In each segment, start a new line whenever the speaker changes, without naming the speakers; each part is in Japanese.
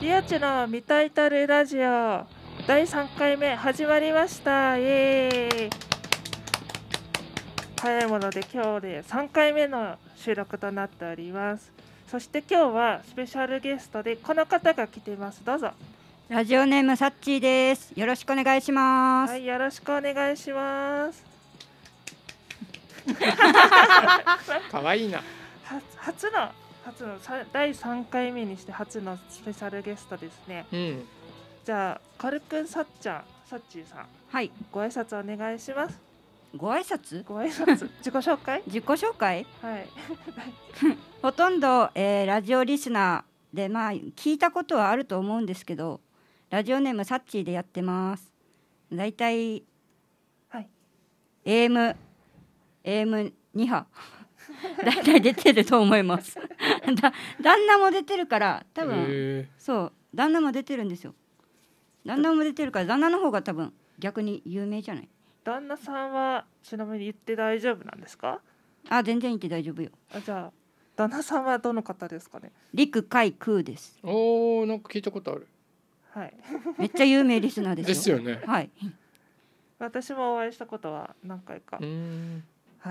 リアチの見たいたるラジオ第3回目始まりましたイエーイ早いもので今日で3回目の収録となっておりますそして今日はスペシャルゲストでこの
方が来ていますどうぞラジオネームサッチーです。よろしくお願いします。はい、
よろしくお願いします。可 愛いな。初の初の第三回目にして初のスペシャルゲストですね。うん、じゃあ軽くんさっちゃん、さっちーさん、はい、
ご挨拶お願いします。ご挨拶ご挨拶 自己紹介自己紹介はい ほとんど、えー、ラジオリスナーでまあ聞いたことはあると思うんですけどラジオネームサッチーでやってます大体、はい、AM AM2 波 大体出てると思いますだ旦那も出てるから多分そう旦那も出てるんですよ旦那も出てるから旦那の方が多分逆に有名じゃない
旦那さんはちなみに言って大丈夫なんですか
あ全然言って大丈夫よあじゃあ旦那さんはどの方ですかね陸海空ですおおなんか聞いたことあるはいめっちゃ有名リスナーですよですよねはい
私もお会いしたことは何回かは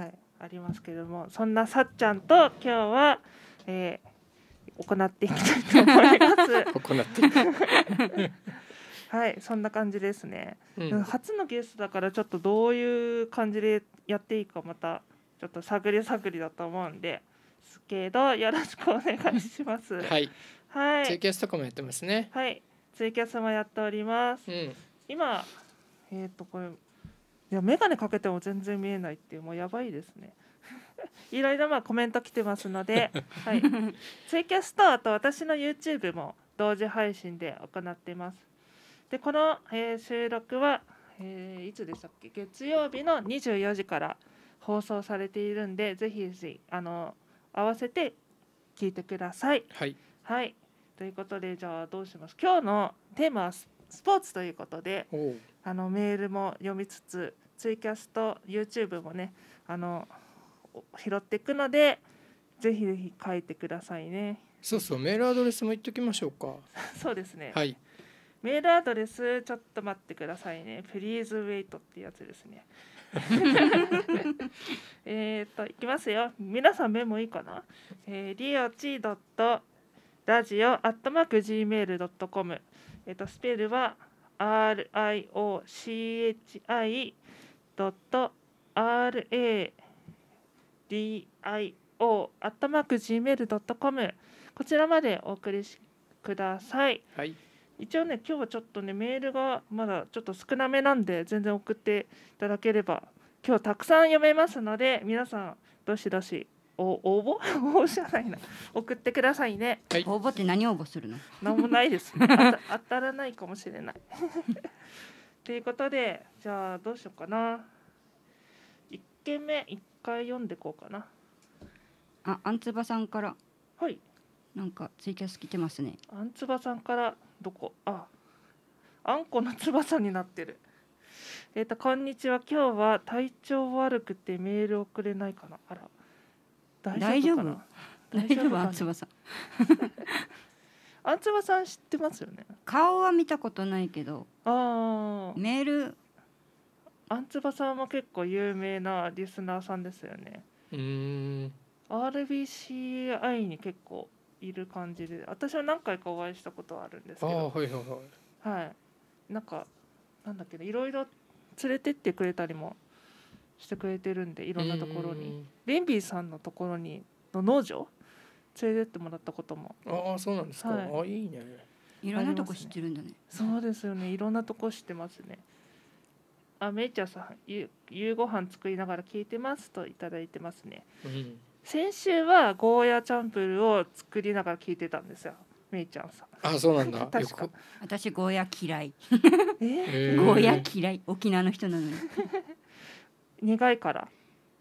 いありますけれどもそんなさっちゃんと今日は、えー、行っていきたいと思います 行ってはいそんな感じですね、うん、初のゲストだからちょっとどういう感じでやっていいかまたちょっと探り探りだと思うんですけどよろしくお願いします はい、はい、ツイキャスとかもやってますねはいツイキャスもやっております、うん、今えっ、ー、とこれいや眼鏡かけても全然見えないっていうもうやばいですね いろいろまあコメント来てますので、はい、ツイキャスとあと私の YouTube も同時配信で行っていますでこの、えー、収録は、えー、いつでしたっけ月曜日の24時から放送されているんでぜひぜひあの合わせて聞いてください。はい、はい、ということでじゃあどうします今日のテーマはスポーツということであのメールも読みつつツイキャスと YouTube もねあの拾っていくのでぜひぜひ書いてくださいね。
そうそうメールアドレスも言っておきましょうか。
そうですね。はい。メールアドレスちょっと待ってくださいね。プリーズウェイトってやつですね。えっといきますよ。皆さんメモいいかな？えー、リオチドットラジオアットマーク gmail ドットコム。えっ、ー、とスペルは R I O C H I ドット R A D I O アットマーク gmail ドットコムこちらまでお送りください。はい。一応ね今日はちょっとねメールがまだちょっと少なめなんで全然送っていただければ今日たくさん読めますので皆さんどしどしお応募 応募じゃないな送ってくださいね、はい、応募って何応募するの何もないです 当たらないかもしれない ということでじゃあどうしようかな1件目1回読んでこうかな
ああんつばさんからはいなんかツイキャス来てますねあんつばさんからどこああんこの翼になってる
えっ、ー、とこんにちは今日は体調悪くてメールをくれないかなあら
大丈夫かな大丈夫あんつばさん あんつばさん知ってますよね顔は見たことないけどああメール
あんつばさんも結構有名なリスナーさんですよねうん RBCI に結構いる感じで私は何回かお会いしたことはあるんですけどはい、はいはい、なんかなんだっけいろいろ連れてってくれたりもしてくれてるんでいろんなところにレンビーさんのところにの農場連れてってもらったこともああそうなんですか、はい、あいいね
いろんなとこ知ってるんだ
ね、ね、そうですよねいろんなとこ知ってますねあめいちゃんさん夕ご飯作りながら聞いてますと頂いてますね、うん、先週はゴーヤチャンプルを作りながら聞いてたんですよ。みいちゃんさん。あ、そうなんだ。確か。
私ゴーヤ嫌い。
えー、ゴーヤ
嫌い、沖縄の人なのに。苦いから。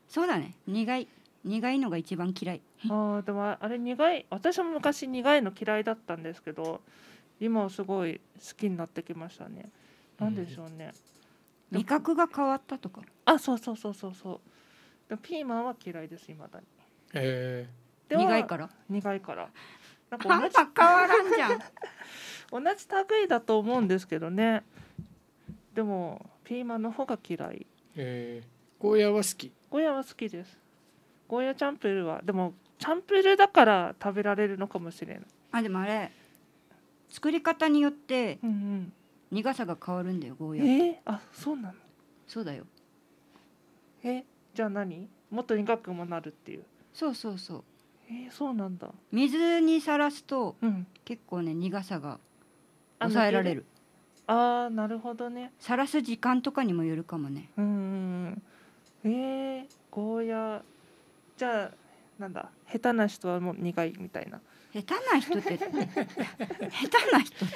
そうだね、苦い、苦いの
が一番嫌い。ああ、でも、あれ苦い、私も昔苦いの嫌いだったんですけど。今すごい好きになってきましたね。なんでしょうね。味覚が変わったとか。あ、そうそうそうそうそう。ピーマンは嫌いです、いまだに。ええー、苦いから苦いからなんか同じ変
わらんじゃん
同じ類だと思うんですけどねでもピーマンの方が嫌い
ええー、
ゴーヤは好きゴーヤは好きですゴーヤチャンプルはでもチャンプルだから食べられるのかもしれない
あでもあれ作り方によって苦さが変わるんだよゴーヤえー、あそうなのそうだよ
えじゃあ何もっと苦くもなるっていう
そうそうそうえー、そうなんだ水にさらすと、うん、結構ね苦さが抑えられるああなるほどねさらす時間とかにもよるかもねうんえー、ゴーヤじゃあ
なんだ下手な人はもう苦いみたいな下手な人って 下手な人って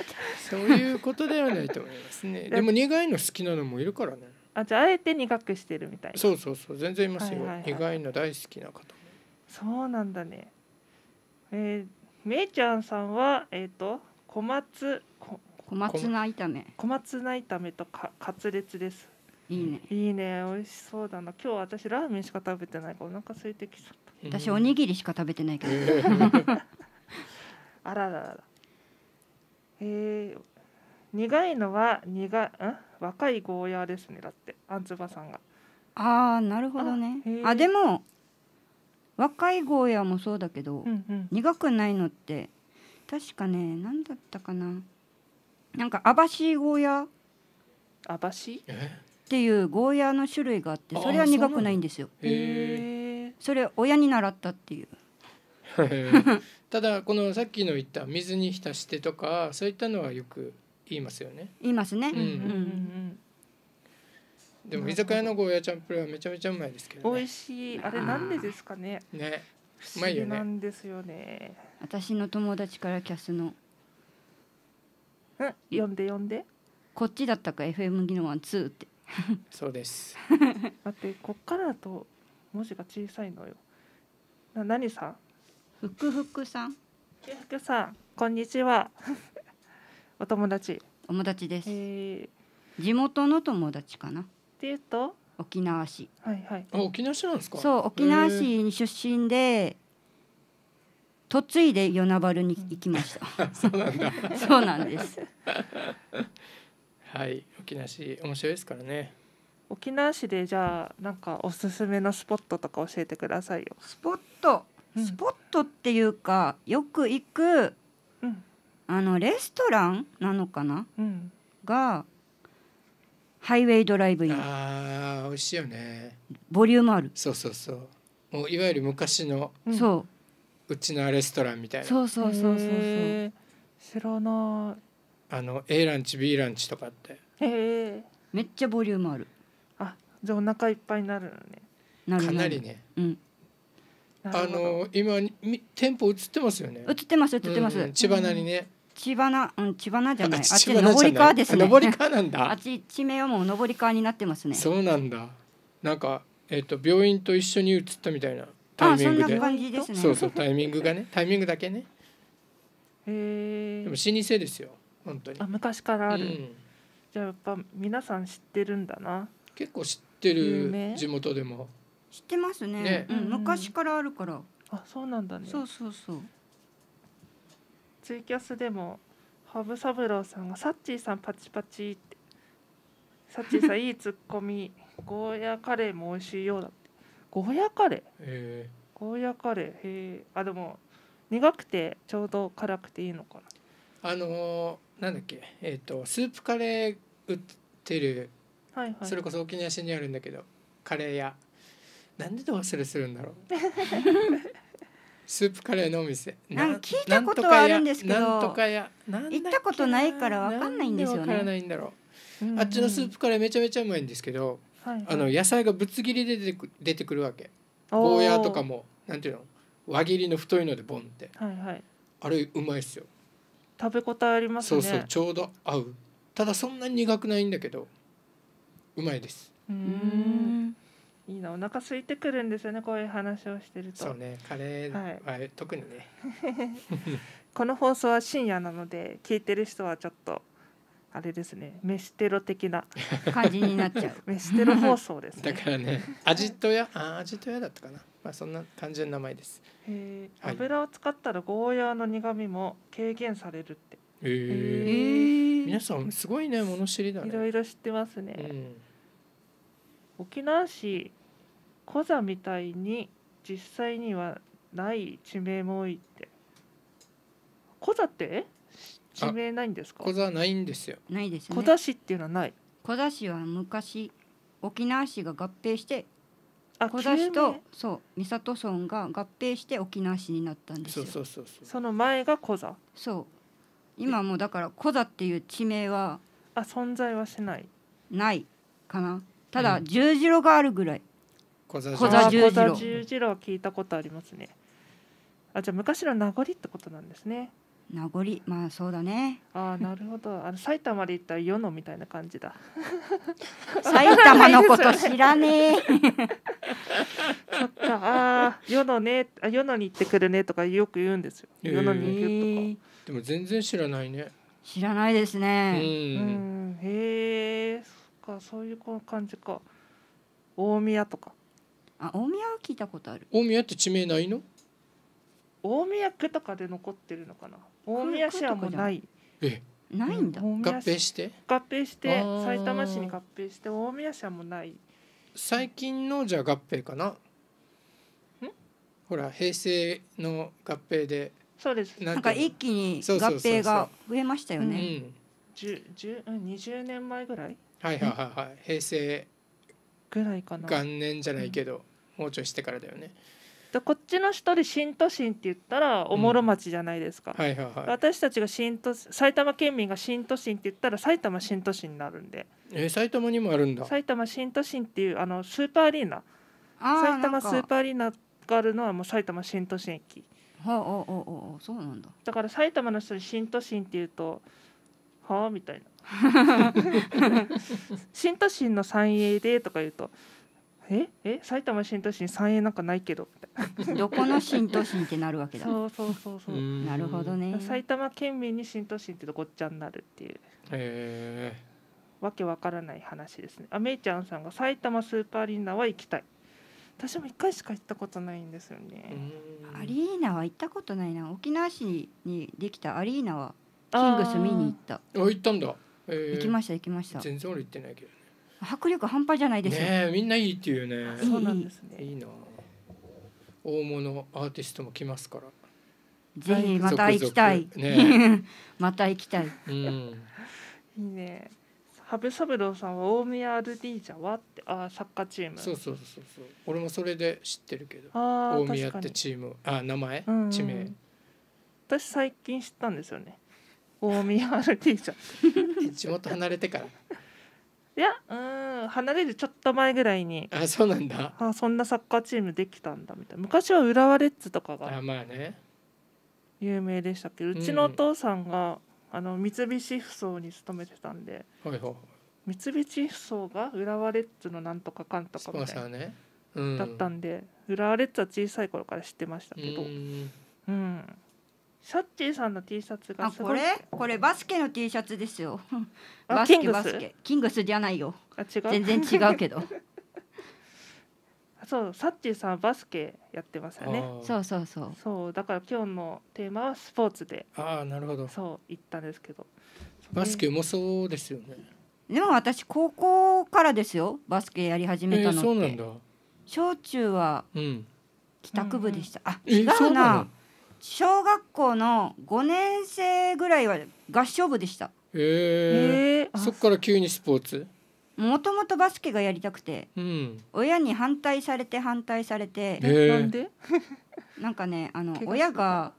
そういうことではないと思いますね でも苦いの好きなのもいるからねあじゃああえて苦くしてるみたいなそ
うそうそう全然いますよ、はいはいはい、苦いの大好きな方
そうなんだねえー、めいちゃんさんはえっ、ー、と小松小松菜炒め小松菜炒めとかカツレツですいいねいいね美味しそうだな今日私ラーメンしか食べてないからお腹空いてきちゃった私お
にぎりしか食べてないけど
あららららえー、苦いのは苦ん若いゴーヤーですねだってあんつばさんが
ああなるほどねあでも若いゴーヤもそうだけど、うんうん、苦くないのって確かね何だったかななんか網ーゴーヤ網走っていうゴーヤの種類があってそれは苦くないんですよ。
へ
それ親に習ったっていう。
ただこのさっきの言った水に浸してとかそういったのはよく言いますよね。言いますね。うんうんう
ん
でも居酒屋のゴーヤチャンプルーはめちゃめちゃうまいですけど、ね、美味しいあれなんでですかねね
うまいよねなんですよね
私の友達からキャスのうん呼んで呼んでこっちだったか FM 技能ワンーって
そうです
待ってこっからだと文字が小さいのよな何さんふくふくさんふくふくさんこんにちは お友達お友達です、えー、地元の友達かなっていうと沖縄市
はいはいあ沖縄市なんですかそう沖縄市
に出身で嫁いで与那原に行きました、そうなんだ そうなんです
はい沖縄市面白いですからね
沖縄市でじゃあなんかおすすめのスポットとか教えてくださいよスポッ
トスポットっていうか、うん、よく行く、うん、あのレストランなのかな、うん、がハイウェイドライブインああ美味しいよねボリュームあるそうそうそうもういわゆる昔のそ
う、うちのレストランみたいなそうそ
うそうそうそう知らない
あの A ランチ B ランチとかってへ
えめっちゃボリュームある
あじゃあお腹いっぱいになるのねなるかなりねうんあ
の今店舗映ってますよね映ってます映ってます、千葉なりね、うん千な、うん、千なじゃない。あっち上り川ですね。上り川なんだ。あっち地名はもう上り川になってま
すね。そうなんだ。なんか、えっ、ー、と、病院と一緒に移ったみたいな。タイミングで。あ
あそでね、そうそう、
タイミングがね、タイミングだけね。へ
え。でも老
舗
ですよ。
本当に。あ、昔からある。うん、じゃ、やっぱ、皆さん知ってるんだな。結構知ってる。地元でも。知ってますね、ね、うん、
昔からあるから。
あ、そうなんだね。そうそうそう。ツイキャスでも羽生三郎さんが「サッチーさんパチパチ」って「サッチーさんいいツッコミゴーヤカレーも美味しいようだ」ってゴーヤカレー、
えー、
ゴーヤカレーへえあでも苦くてちょうど辛くていいのかなあ
のー、なんだっけえっ、ー、とスープカレー売ってる、はいはい、それこそ沖縄市にあるんだけどカレー屋なんでどう忘れするんだろう スープカレーのお店なんか聞いたことはあるんですけどか
行ったことないからわかんないんですよねわからない
んだろう、あっちのスープカレーめちゃめちゃうまいんですけど、はいはい、あの野菜がぶつ切りで出てく出てくるわけゴーヤーとかもなんていうの輪切りの太いのでボンって、はいはい、あれうまいっすよ食べ応えあ
りますねそうそうち
ょうど合うただそんなに苦くないんだけどうまいです
うんいいなお腹空いてくるんですよねこういう話をしてるとそうね
カレーは、はい、特にね
この放送は深夜なので聞いてる人はちょっとあれですね飯テロ的な 感じになっちゃう 飯テロ放送です、ね、だからね味とやあ味とやだったかなまあそんな感じの名前ですへえ、はい、油を使ったらゴーヤーの苦味も軽減されるって
へ
え皆さんすごいね物知りだねいろいろ知ってますね、うん沖縄市コザみたいに実際にはない地名も多いってコザって地名
ないんですか小座ないんですよないですね小座市っていうのはない小座市は昔沖縄市が合併してあ小座市とそう三郷村が合併して沖縄市になったんですそうそうそうそうその前が小座そう今もだから小座っていう地名はあ存在はしないないかなただ十字路があるぐらい小座十字路十字路聞いたことあります
ねあじゃあ昔の名残ってことなんですね名残まあそうだねあなるほどあの埼玉で言ったら世のみたいな感じだ
埼玉のこと知らねえ そっかあ
世のねあ与のに行ってくるねとかよく言うんですよ世のに行くとか、でも全然知らないね知らないですねうんへえそっかそういう感じか大宮とかあ大宮は聞いたことある大宮って地名ないの大宮区とかで残ってるのかな大宮市はもうないえないんだ、合併して合併してさいたま市に合併して大宮市はも
うない
最近のじゃ合併かなほら平成の合併で
そうですなんか一気に合併が増えま
したよね十、十、二十年前ぐらい
はいはいはいはい平成
ぐらいかな元
年じゃないけど、もうしてからだよね。
でこっちの人で新都心って言ったらおもろ町じゃないですか、私たちが新都埼玉県民が新都心って言ったら埼玉新都心になるんで
えー、埼玉にもあるんだ埼
玉新都心っていうあのスーパーアリーナあ埼玉スーパーアリーナがあるのはもう埼玉新都心駅はあ、あああそうなんだだから埼玉の人に新都心って言うとはあみたいな 新都心の三栄でとか言うとええ埼玉新都心三栄なんかないけどみたいなどこの新都心ってなるわけだそうそうそうそううなるほどね埼玉県民に新都心ってとこっちゃになるっていうへえわけわからない話ですねあめいちゃんさん
が埼玉スーパーアリーナは行きたい私も1回しか行ったことないんですよねアリーナは行ったことないな沖縄市にできたアリーナはキングス見に行ったあ行ったんだ、え行きました行きました全然俺行ってないけど迫力半端じゃないですねみんないいっていうねそうなんです
ねいいな大物アーティストも来ますからぜひまた行きたい、ね、また行きたい、うん、い
いね羽生三郎さんは大宮アルディージャはってあサッカーチームそうそうそうそう
俺もそれで知ってるけど大宮ってチー
ムあ名前、うん、地名私最近知ったんですよね大宮アルディージャ 地元離れてからいやうん離れるちょっと前ぐらいにあそうなんだあそんなサッカーチームできたんだみたいな昔は浦和レッズとかが
あまあね
有名でしたけどうちのお父さんが、あの三菱ふそうに勤めてたんで
い
三菱ふそうが浦和レッズのなんとかかんとかみたいなね、うん、だったんで浦和レッズは小さい頃から知ってま
したけどうん、シャッチーさんの T シャツがすこごいれこれバスケの T シャツですよ
バスケバスケキ
ングスじゃないよあ違う全然違うけど
そうサッチーさんバスケやってますよねそうそうそうそうだから今日のテーマはスポーツでああなるほどそう言ったんですけど
バスケ
も
そうですよね
でも私高校からですよバスケやり始めたのって、そうなんだ小中は帰宅部でした、あえ違そうなな小学校の5年生ぐらいは合唱部でした
へえそっから急にスポーツ
もともとバスケがやりたくて、うん、親に反対されて反対されて、なんで なんかねあの親が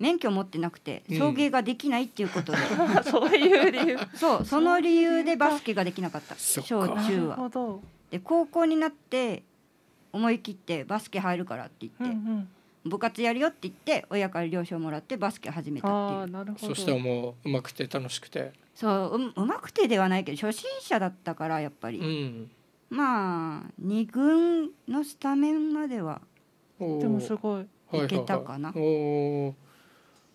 免許持ってなくて送迎ができないっていうことで、そういう理由そうその理由でバスケができなかった小中はで高校になって思い切ってバスケ入るからって言って、うんうん、部活やるよって言って親から了承もらってバスケ始めたっていうそしたらもううまく
て楽しくて
そううまくてではないけど初心者だったからやっぱり、うん、まあ2軍のスタメンまではでもすごいいけたかな、は
いはいはい、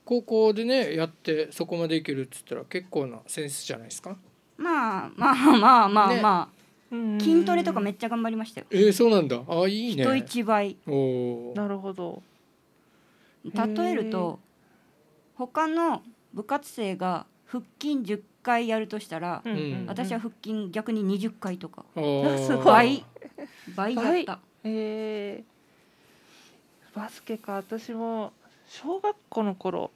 高校でねやってそこまでいけるっつったら結構なセンスじゃないですか
まあまあまあまあまあ、ね、筋トレとかめっちゃ頑張りましたよえー、
そうなんだあいいね人一倍な
るほど例えると他の部活生が腹筋10回やるとしたら、うん、私は腹筋逆に20回とか、すごい倍やった、
えー、バスケか私も小学校の頃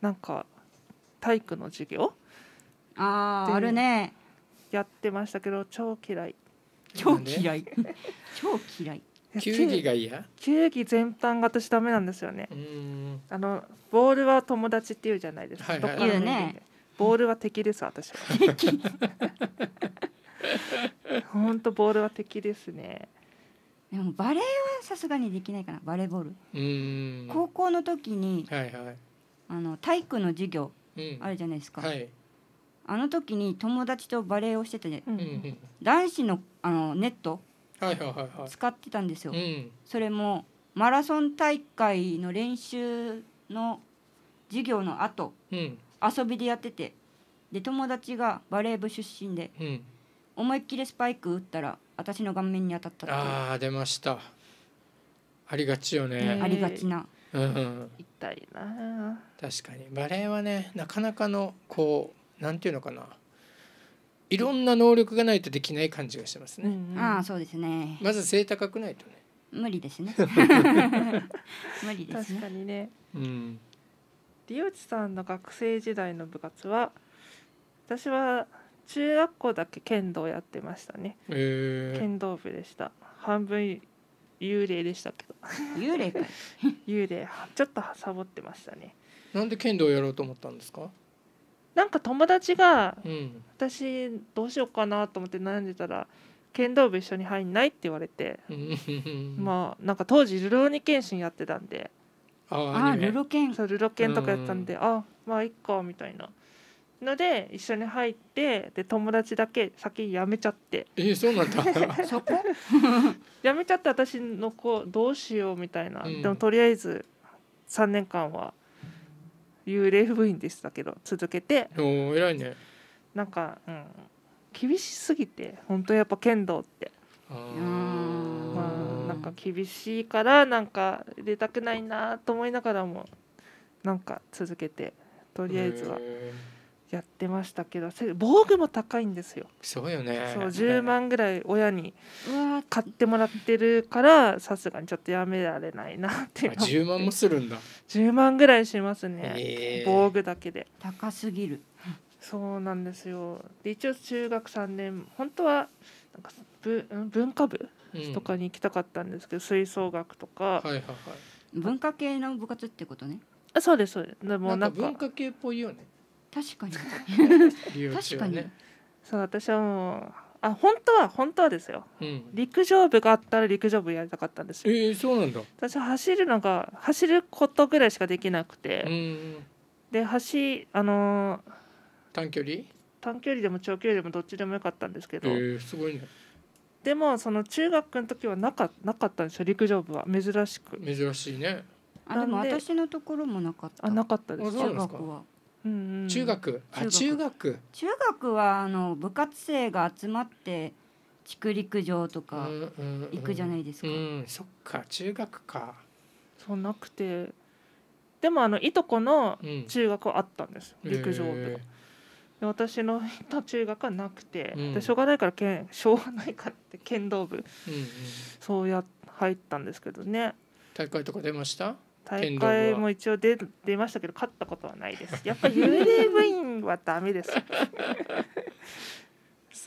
なんか体育の授業あああるねやってましたけど超嫌い超嫌
い超嫌い球技が嫌
球技全般が私ダメなんですよねあのボールは友達っていうじゃないですか、はいはいはいね、ボールは敵です私は本当ボールは敵ですね
でもバレーはさすがにできないかなバレーボール高校の時に、はいはい、あの体育の授業、うん、あるじゃないですか、はい、あの時に友達とバレーをしてて、ね、うん、男子のあのネット使ってたんですよ、それもマラソン大会の練習の授業の後、うん、遊びでやっててで友達がバレー部出身で、うん、思いっきりスパイク打ったら私の顔面に当たったっあ
あ出ましたありがちよね、ありがちな、うん、
痛いな確かにバレーはねなかなかの
こうなんていうのかないろんな能力がないとできない感じがしてますね。うん
うん、ああそうですね。まず背高くないとね。無理ですね。
無理です、ね、確かにね。うん。リオチさんの学生時代の部活は私は中学校だけ剣道やってましたね。剣道部でした。半分幽霊でしたけど。幽霊か。幽霊ちょっとサボってましたね。なんで剣道をやろうと思ったんですか？なんか友達が、うん、私どうしようかなと思って悩んでたら剣道部一緒に入んないって言われてまあなんか当時ルローニケンシンやってたんで
ああルロ
ケンそうルロケンとかやったんで、うん、あまあいっかみたいなので一緒に入ってで友達だけ先辞めちゃってえー、そうなんだ そ
こ
辞めちゃって私の子どうしようみたいな、うん、でもとりあえず3年間は幽霊部員でしたけど続けてお偉いねなんか、うん、厳しすぎて本当やっぱ剣道ってあ、まあ、なんか厳しいからなんか出たくないなと思いながらもなんか続けてとりあえずは。やってましたけど防具も高いんですよそうよねそう10万ぐらい親に買ってもらってるからさすがにちょっとやめられないなっていう10万もするんだ10万ぐらいしますね、えー、防具だけで
高すぎる
そうなんですよで一応中学3年本当はなんか文化部とかに行きたかったんですけど、うん、吹奏楽とか、はいはいはい、文化系の部活ってことねあそうですそうですでもなんか文化
系っぽいよね確か
に確かに、ね、そう私はもうあ本当は本当はですよ、うん、陸上部があったら陸上部やりたかったんですよえー、そうなんだ私走るのが走ることぐらいしかできなくて、うん、で走あのー、短距離短距離でも長距離でもどっちでもよかったんですけど、えー、すごいねでもその中学の時はなかなかったんですよ陸上部は珍しく珍し
いねあでも私のところもなかったあなかったです中学は中学あ中学中学はあの部活生が集まって地区陸上とか行くじゃないですか、うん、うんうん、そっか中学かそう
なくてでもあのいとこの中学はあったんです、うん、陸上とか。私の中学はなくて、でしょうがないからけんしょうがないかって剣道部、うんうん、そうや入ったんですけどね大会とか出ました大会も一応出出ましたけど勝ったことはないですやっぱ幽霊部員はダメです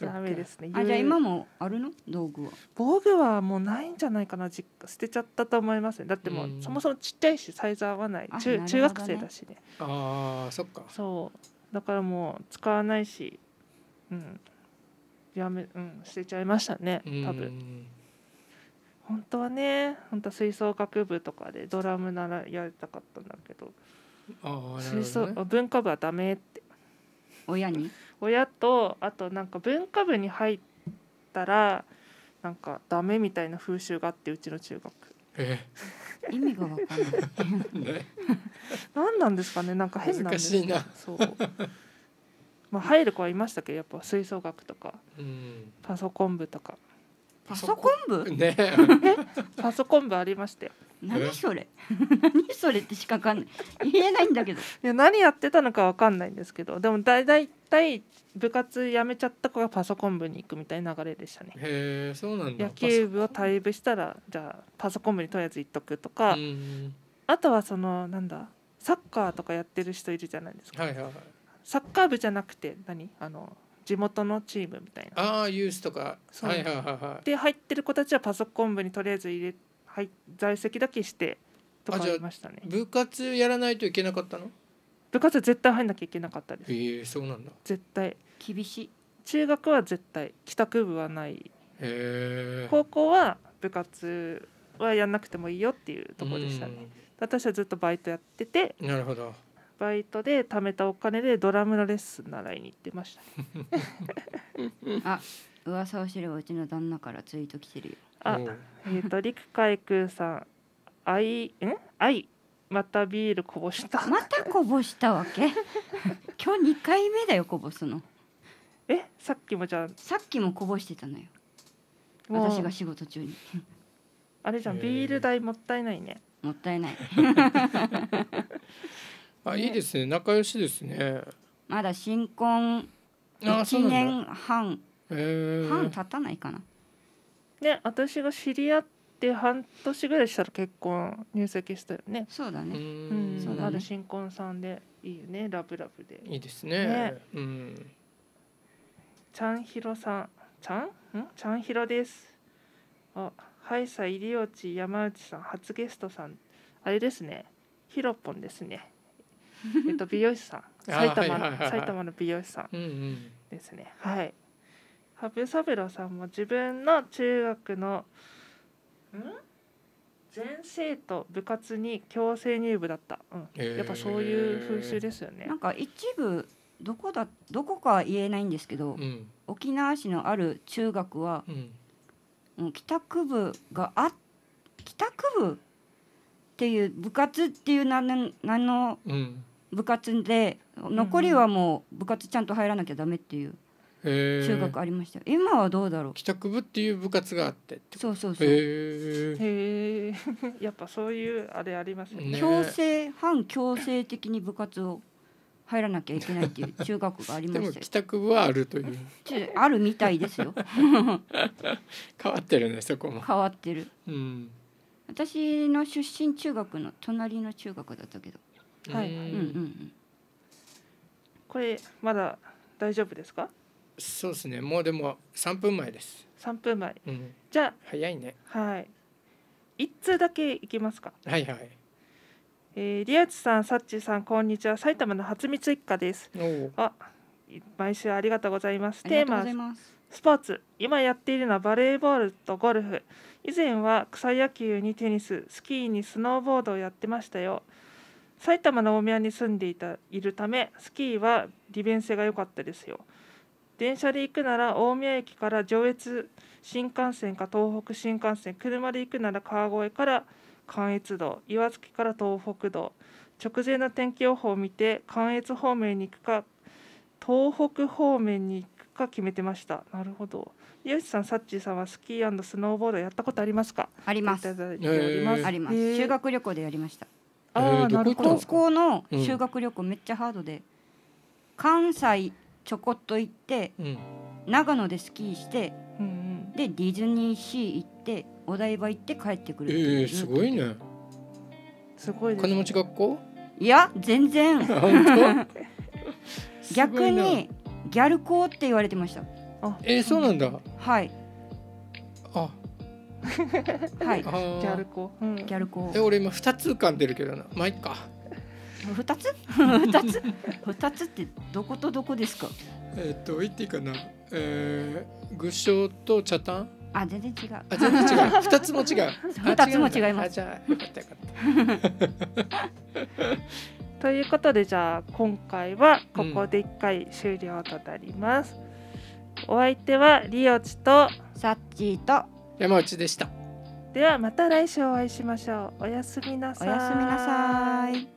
ダメですねあじゃあ今もあるの道具は防具はもうないんじゃないかなじ捨てちゃったと思いますねだってもうそもそもちっちゃいしサイズ合わない中,、中学生だしね
あ
あそっかそうだからもう使わないしうんやめうん捨てちゃいましたね多分本当はね本当吹奏楽部とかでドラムならやりたかったんだけどあ吹奏文化部はダメって親に親とあとなんか文化部に入ったらなんかダメみたいな風習があってうちの中学ええ、意味が分かんないね、何なんですかねなんか変なんですそうまあ入る子はいましたけどやっぱ吹奏楽とか、うん、パソコン部とか
パソコン部ね
パソコン部ありまして何それ 何それってしかかんない言えないんだけど いや何やってたのかわかんないんですけどでも大体部活辞めちゃった子がパソコン部に行くみたいな流れでしたねへえそうなんだ野球部を退部したらじゃあパソコン部にとりあえず行っとくとかあとはそのなんだサッカーとかやってる人いるじゃないですか、はいはいはい、サッカー部じゃなくて何あの地元のチームみたいなああユースとかそうはいはいはいはいで入ってる子たちはパソコン部にとりあえず入れはい在籍だけしてとかありましたね部活やらないといけなかったの部活は絶対入んなきゃいけなかったですへえそうなんだ絶対厳しい中学は絶対帰宅部はないへ
え高
校は部活はやんなくてもいいよっていうところでしたね、私はずっとバイトやっててなるほどバイトで貯めたお金でドラムのレッ
スン習いに行ってました あ噂を知るうちの旦那からツイート来てるよあえっ、ー、と陸海空さん「あいんあいまたビールこぼした」またこぼしたわけ今日2回目だよこぼすのえさっきもじゃあさっきもこぼしてたのよ私が仕事中にあれじゃんビール代もったいないねもったいない あいいですね仲良しですねまだ新婚1年半半経たないかな
ね私が知り合って半年ぐらいしたら結婚入籍したよねそうだねうんそうだねまだ新婚さんでいいよねラブラブでいいですねねうんちゃんひろさんちゃんんちゃんひろですあはいさ入落山内さん初ゲストさんあれですねひろぽんですねえっと、美容師さん埼玉の、埼玉の美容師さんですね、うんうん、はい羽生三郎さんも自分の中学のん全生徒部活に
強制入部だった、うん、やっぱそういう風習ですよね、なんか一部どこだどこかは言えないんですけど、うん、沖縄市のある中学は、うん、帰宅部があ帰宅部っていう部活っていう何の、うん、部活で残りはもう部活ちゃんと入らなきゃダメっていう
中学あ
りました今はどうだろう帰宅部っていう部活があってそうそうそうへえ やっぱそういうあれありますね、ね、強制反強制的に部活を入らなきゃいけないっていう中学がありました帰宅部はあるというあるみたいですよ 変わ
ってるねそこも変わってる、うん、
私の出身中学の隣の中学だったけどはい、うんうんうん、こ
れまだ大丈夫ですかそうですねもうでも三分前です三分前、うん、じゃ早いねはい一通だけいきますかはいはいえー、リアチさん、サッチさん、こんにちは。埼玉の初光一家です。あ、毎週ありがとうございます。テーマスポーツ。今やっているのはバレーボールとゴルフ。以前は草野球にテニス、スキーにスノーボードをやってましたよ。埼玉の大宮に住んでいたいるためスキーは利便性が良かったですよ電車で行くなら大宮駅から上越新幹線か東北新幹線車で行くなら川越から関越道岩槻から東北道直前の天気予報を見て関越方面に行くか東北方面に行くか決めてましたなるほどよさんさっちさんはス
キースノーボードやったことありますかありますあります、えー、修学旅行でやりましたああ、高校の修学旅行めっちゃハードで、関西ちょこっと行って、長野でスキーして、でディズニーシー行ってお台場行って帰ってくるええすごいねすごい金持ち学校いや全然 逆にギャル校って言われてましたあえー、そうなんだはいはいギャル子、うん、ギャル子え俺今二つ浮かんでるけどなまあいっか二つ 二つ二つってどこと
どこですかえっと言っていいかなえー、具象と茶炭
あ全然違う。あ全然違う。二つも違う。二つも違います。じゃあよかった
よかっ
た。ということでじゃあ今回はここで一回終了となります。うん、お相手はリオチとサッチーと。山内でした。ではまた来週お会いしましょう。おやすみなさい。おやすみ
なさい。